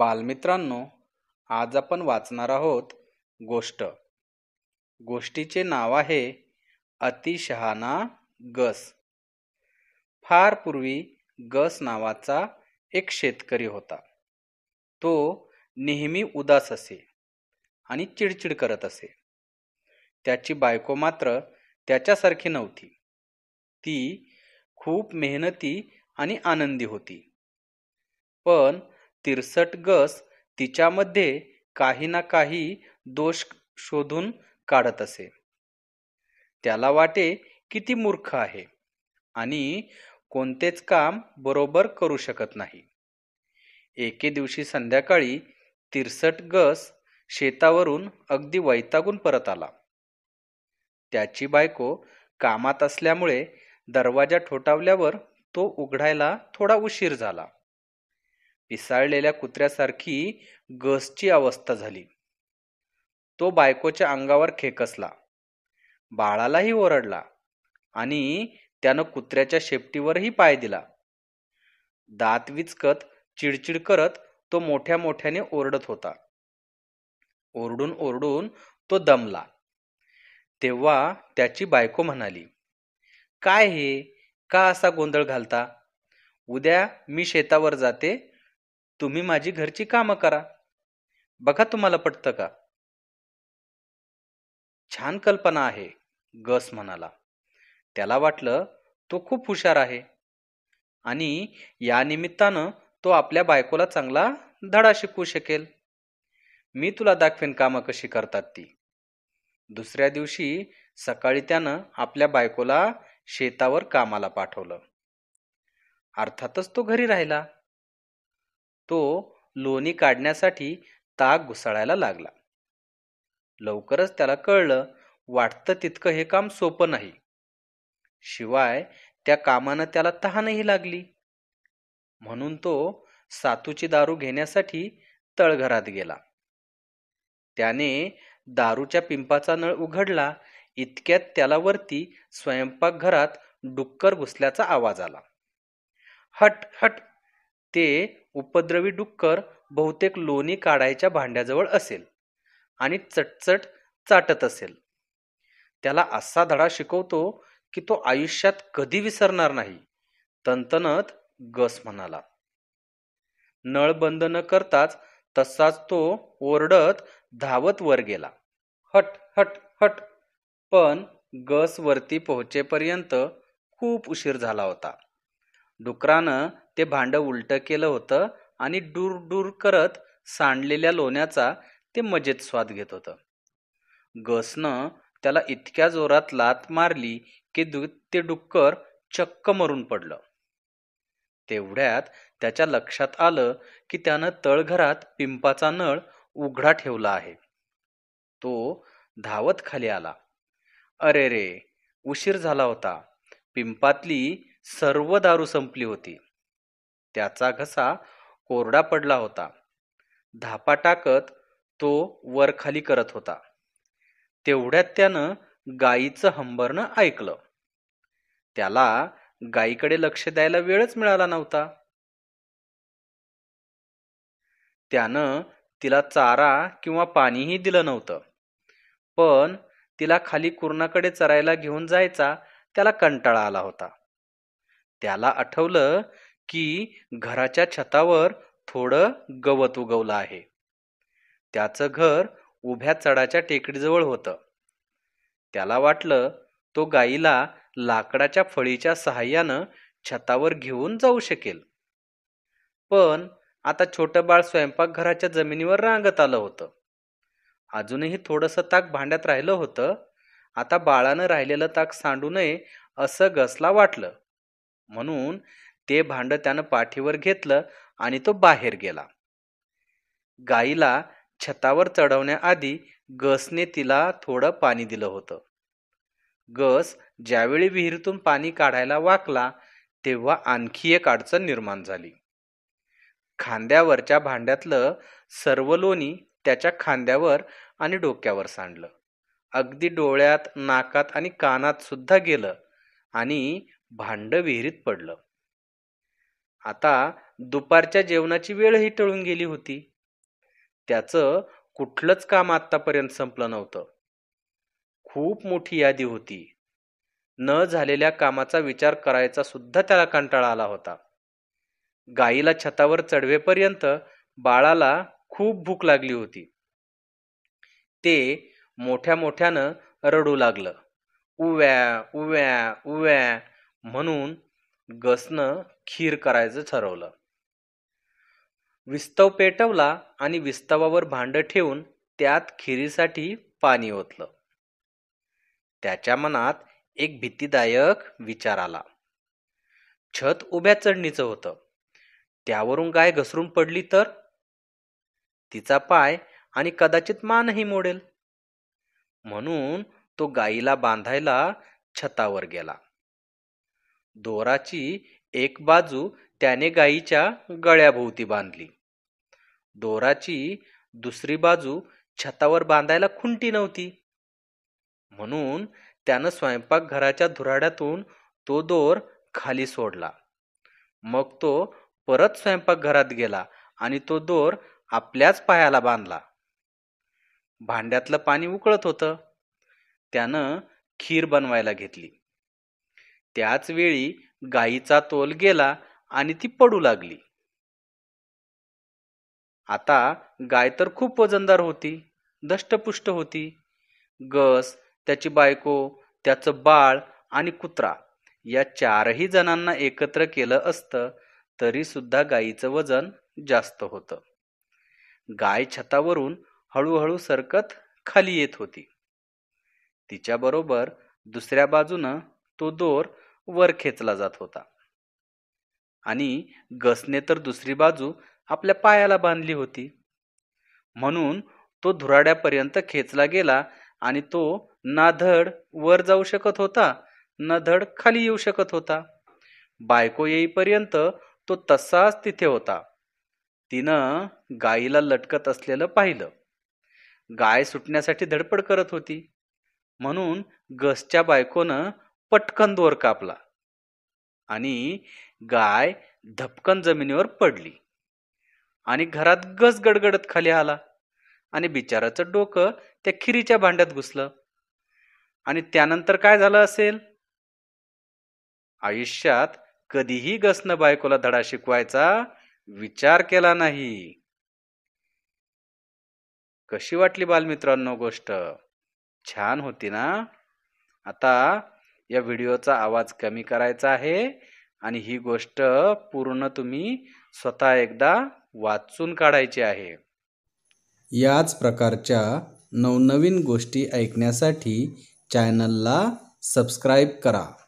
बालमित्रांनो आज आपण वाचणार आहोत गोष्ट गोष्टीचे नाव आहे अतिशहाना गस फार पूर्वी गस नावाचा एक शेतकरी होता तो नेहमी उदास असे आणि चिडचिड करत असे त्याची बायको मात्र त्याच्यासारखी नव्हती ती खूप मेहनती आणि आनंदी होती पण तिरसट गस तिच्यामध्ये काही ना काही दोष शोधून काढत असे त्याला वाटे की ती मूर्ख आहे आणि कोणतेच काम बरोबर करू शकत नाही एके दिवशी संध्याकाळी तिरसट गस शेतावरून अगदी वैतागून परत आला त्याची बायको कामात असल्यामुळे दरवाजा ठोठावल्यावर तो उघडायला थोडा उशीर झाला पिसाळलेल्या कुत्र्यासारखी गसची अवस्था झाली तो बायकोच्या अंगावर खेकसला बाळालाही ओरडला आणि त्यानं कुत्र्याच्या शेपटीवरही पाय दिला दात विचकत चिडचिड करत तो मोठ्या मोठ्याने ओरडत होता ओरडून ओरडून तो दमला तेव्हा त्याची बायको म्हणाली काय हे का असा गोंधळ घालता उद्या मी शेतावर जाते तुम्ही माझी घरची कामं करा बघा तुम्हाला पटतं का छान कल्पना आहे गस म्हणाला त्याला वाटलं तो खूप हुशार आहे आणि या निमित्तानं तो आपल्या बायकोला चांगला धडा शिकवू शकेल मी तुला दाखवेन कामं कशी करतात ती दुसऱ्या दिवशी सकाळी त्यानं आपल्या बायकोला शेतावर कामाला पाठवलं अर्थातच तो घरी राहिला तो लोणी काढण्यासाठी ताक घुसळायला लागला लवकरच त्याला कळलं वाटतं तितकं हे काम सोपं नाही शिवाय त्या कामानं त्याला तहानही लागली म्हणून तो सातूची दारू घेण्यासाठी तळघरात गेला त्याने दारूच्या पिंपाचा नळ उघडला इतक्यात त्याला वरती स्वयंपाकघरात डुक्कर घुसल्याचा आवाज आला हट हट ते उपद्रवी डुक्कर बहुतेक लोणी काढायच्या भांड्याजवळ असेल आणि चटचट चाटत असेल त्याला असा धडा शिकवतो की तो आयुष्यात कधी विसरणार नाही तंतनत गस म्हणाला नळ बंद न करताच तसाच तो ओरडत धावत वर गेला हट हट हट पण गस वरती पोहोचेपर्यंत खूप उशीर झाला होता डुकरानं ते भांड उलट केलं होतं आणि डूर डूर करत सांडलेल्या लोण्याचा ते मजेत स्वाद घेत होत गसनं त्याला इतक्या जोरात लात मारली की दु ते डुक्कर चक्क मरून पडलं तेवढ्यात त्याच्या लक्षात आलं की त्यानं तळघरात पिंपाचा नळ उघडा ठेवला आहे तो धावत खाली आला अरे रे उशीर झाला होता पिंपातली सर्व दारू संपली होती त्याचा घसा कोरडा पडला होता धापा टाकत तो वरखाली करत होता तेवढ्यात त्यानं गायीचं हंबरणं ऐकलं त्याला गायीकडे लक्ष द्यायला वेळच मिळाला नव्हता त्यानं तिला चारा किंवा पाणीही दिलं नव्हतं पण तिला खाली कुरणाकडे चरायला घेऊन जायचा त्याला कंटाळा आला होता त्याला आठवलं की घराच्या छतावर थोडं गवत उगवलं आहे त्याचं घर उभ्या चढाच्या टेकडीजवळ होतं त्याला वाटलं तो गाईला लाकडाच्या फळीच्या सहाय्यानं छतावर घेऊन जाऊ शकेल पण आता छोटं बाळ स्वयंपाकघराच्या जमिनीवर रांगत आलं होतं अजूनही थोडंसं ताक भांड्यात राहिलं होतं आता बाळानं राहिलेलं ताक सांडू नये असं गसला वाटलं म्हणून ते भांड त्यानं पाठीवर घेतलं आणि तो बाहेर गेला गाईला छतावर चढवण्याआधी गसने तिला थोडं पाणी दिलं होतं गस ज्यावेळी विहिरीतून पाणी काढायला वाकला तेव्हा आणखी एक अडचण निर्माण झाली खांद्यावरच्या भांड्यातलं सर्व लोणी त्याच्या खांद्यावर आणि डोक्यावर सांडलं अगदी डोळ्यात नाकात आणि कानात सुद्धा गेलं आणि भांड विहिरीत पडलं आता दुपारच्या जेवणाची वेळही टळून गेली होती त्याचं कुठलंच काम आतापर्यंत संपलं नव्हतं खूप मोठी यादी होती न झालेल्या कामाचा विचार करायचा सुद्धा त्याला कंटाळा आला होता गाईला छतावर चढवेपर्यंत बाळाला खूप भूक लागली होती ते मोठ्या मोठ्यानं रडू लागलं उव्या उव्या उव्या म्हणून गसन खीर करायचं ठरवलं विस्तव पेटवला आणि विस्तवावर भांडं ठेवून त्यात खिरीसाठी पाणी ओतलं त्याच्या मनात एक भीतीदायक विचार आला छत उभ्या चढणीचं होतं त्यावरून गाय घसरून पडली तर तिचा पाय आणि कदाचित मानही मोडेल म्हणून तो गायीला बांधायला छतावर गेला दोराची एक बाजू त्याने गायीच्या गळ्याभोवती बांधली. दोराची दुसरी बाजू छतावर बांधायला खुंटी नव्हती. म्हणून त्यानं स्वयंपाकघराच्या धुराड्यातून तो दोर खाली सोडला. मग तो परत स्वयंपाकघरात गेला आणि तो दोर आपल्याच पायाला बांधला. भांड्यातलं पाणी उकळत होतं. त्यानं खीर बनवायला घेतली. त्याच वेळी गायीचा तोल गेला आणि ती पडू लागली आता गाय तर खूप वजनदार होती दष्टपुष्ट होती गस त्याची बायको त्याचं बाळ आणि कुत्रा या चारही जणांना एकत्र केलं असतं तरी सुद्धा गायीचं वजन जास्त होतं गाय छतावरून हळूहळू सरकत खाली येत होती तिच्याबरोबर दुसऱ्या बाजूनं तो दोर वर खेचला जात होता आणि गसने तर दुसरी बाजू आपल्या पायाला बांधली होती म्हणून तो धुराड्यापर्यंत खेचला गेला आणि तो ना धड वर जाऊ शकत होता ना धड खाली येऊ शकत होता बायको येईपर्यंत तो तसाच तिथे होता तिनं गायीला लटकत असलेलं पाहिलं गाय सुटण्यासाठी धडपड करत होती म्हणून गसच्या बायकोनं पटकन दोर कापला आणि गाय धपकन जमिनीवर पडली आणि घरात गस गडगडत खाली आला आणि बिचाराचं डोकं त्या खिरीच्या भांड्यात घुसलं आणि त्यानंतर काय झालं असेल आयुष्यात कधीही गसन बायकोला धडा शिकवायचा विचार केला नाही कशी वाटली बालमित्रांनो गोष्ट छान होती ना आता या व्हिडिओचा आवाज कमी करायचा आहे आणि ही गोष्ट पूर्ण तुम्ही स्वतः एकदा वाचून काढायची आहे याच प्रकारच्या नवनवीन गोष्टी ऐकण्यासाठी चॅनलला सबस्क्राईब करा